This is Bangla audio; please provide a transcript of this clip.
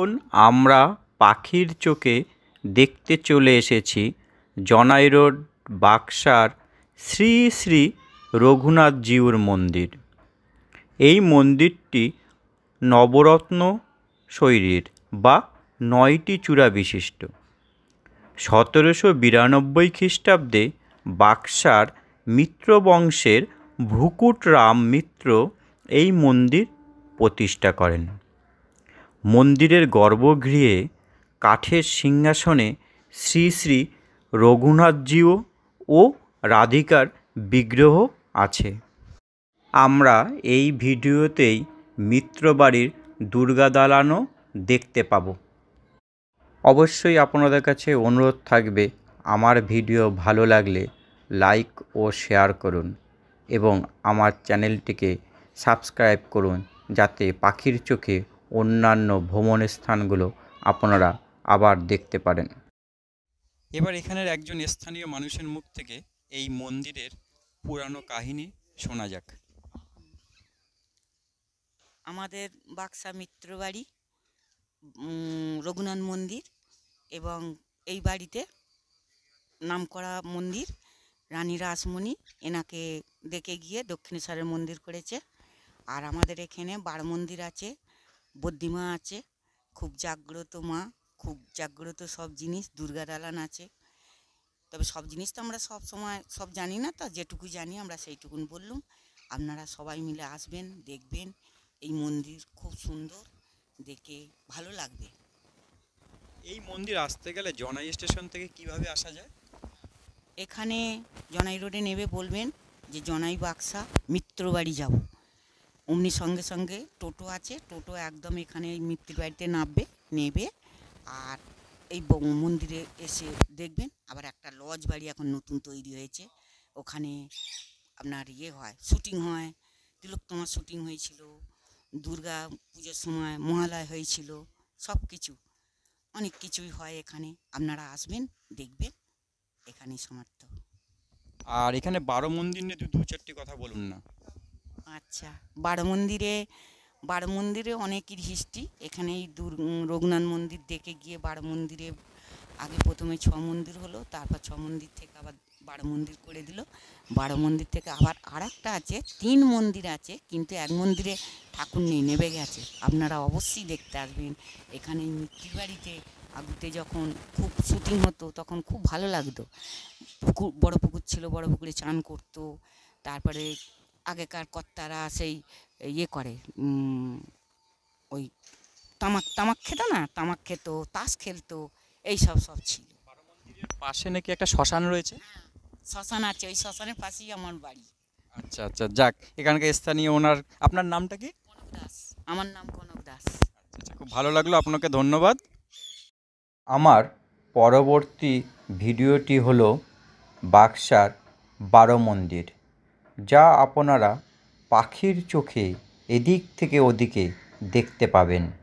এখন আমরা পাখির চোখে দেখতে চলে এসেছি জনাই রোড বাক্সার শ্রী শ্রী রঘুনাথজিউর মন্দির এই মন্দিরটি নবরত্ন শৈলীর বা নয়টি চূড়া বিশিষ্ট সতেরোশো বিরানব্বই খ্রিস্টাব্দে বাক্সার মিত্র বংশের ভুকুট রাম মিত্র এই মন্দির প্রতিষ্ঠা করেন মন্দিরের গর্ভগৃহে কাঠের সিংহাসনে শ্রী শ্রী রঘুনাথজিও ও রাধিকার বিগ্রহ আছে আমরা এই ভিডিওতেই মিত্রবাড়ির দুর্গা দালানও দেখতে পাব অবশ্যই আপনাদের কাছে অনুরোধ থাকবে আমার ভিডিও ভালো লাগলে লাইক ও শেয়ার করুন এবং আমার চ্যানেলটিকে সাবস্ক্রাইব করুন যাতে পাখির চোখে অন্যান্য ভ্রমণ স্থানগুলো আপনারা আবার দেখতে পারেন এবার এখানের একজন স্থানীয় মানুষের মুখ থেকে এই মন্দিরের পুরানো কাহিনী শোনা যাক আমাদের বাক্সা মিত্র বাড়ি রঘুনাথ মন্দির এবং এই বাড়িতে নামকরা মন্দির রানী রাসমণি এনাকে দেখে গিয়ে দক্ষিণেশ্বরের মন্দির করেছে আর আমাদের এখানে বার মন্দির আছে বদ্যিমা আছে খুব জাগ্রত মা খুব জাগ্রত সব জিনিস দুর্গা দালান আছে তবে সব জিনিস তো আমরা সব সময় সব জানি না তো যেটুকু জানি আমরা সেইটুকুন বললুম আপনারা সবাই মিলে আসবেন দেখবেন এই মন্দির খুব সুন্দর দেখে ভালো লাগবে এই মন্দির আসতে গেলে জনাই স্টেশন থেকে কিভাবে আসা যায় এখানে জনাই রোডে নেবে বলবেন যে জনাই বাক্সা মিত্রবাড়ি যাব অমনি সঙ্গে সঙ্গে টোটো আছে টোটো একদম এখানে এই মৃত্যুর বাড়িতে নামবে নেবে আর এই মন্দিরে এসে দেখবেন আবার একটা লজ বাড়ি এখন নতুন তৈরি হয়েছে ওখানে আপনার ইয়ে হয় শুটিং হয় তোমার শুটিং হয়েছিল দুর্গা পুজোর সময় মহালয় হয়েছিল সব কিছু অনেক কিছুই হয় এখানে আপনারা আসবেন দেখবেন এখানেই সমাপ্ত আর এখানে বারো মন্দির নিয়ে দু চারটি কথা বলুন না আচ্ছা বারো মন্দিরে বার মন্দিরে অনেকের হিস্ট্রি এখানে এই দুর রঘুনাথ মন্দির দেখে গিয়ে বার মন্দিরে আগে প্রথমে ছ মন্দির হলো তারপর ছ মন্দির থেকে আবার বারো মন্দির করে দিল বারো মন্দির থেকে আবার আর আছে তিন মন্দির আছে কিন্তু এক মন্দিরে ঠাকুর নেই নেবে গেছে আপনারা অবশ্যই দেখতে আসবেন এখানে বাড়িতে আগুতে যখন খুব শুটিং হতো তখন খুব ভালো লাগতো পুকুর বড় পুকুর ছিল বড় পুকুরে চান করতো তারপরে আগেকার কর্তারা সেই ইয়ে করে ওই তামাক তামাক খেত না তামাক খেত তাস খেলতো এই সব সব ছিল পাশে নাকি একটা শ্মশান রয়েছে হ্যাঁ, শ্মশান আছে ওই শ্মশানের পাশেই আমার বাড়ি আচ্ছা আচ্ছা যাক এখানকার স্থানীয় ওনার আপনার নামটা কি কনক দাস আমার নাম কনক দাস আচ্ছা, আচ্ছা খুব ভালো লাগলো আপনাকে ধন্যবাদ আমার পরবর্তী ভিডিওটি হলো বাক্সার বারো মন্দির যা আপনারা পাখির চোখে এদিক থেকে ওদিকে দেখতে পাবেন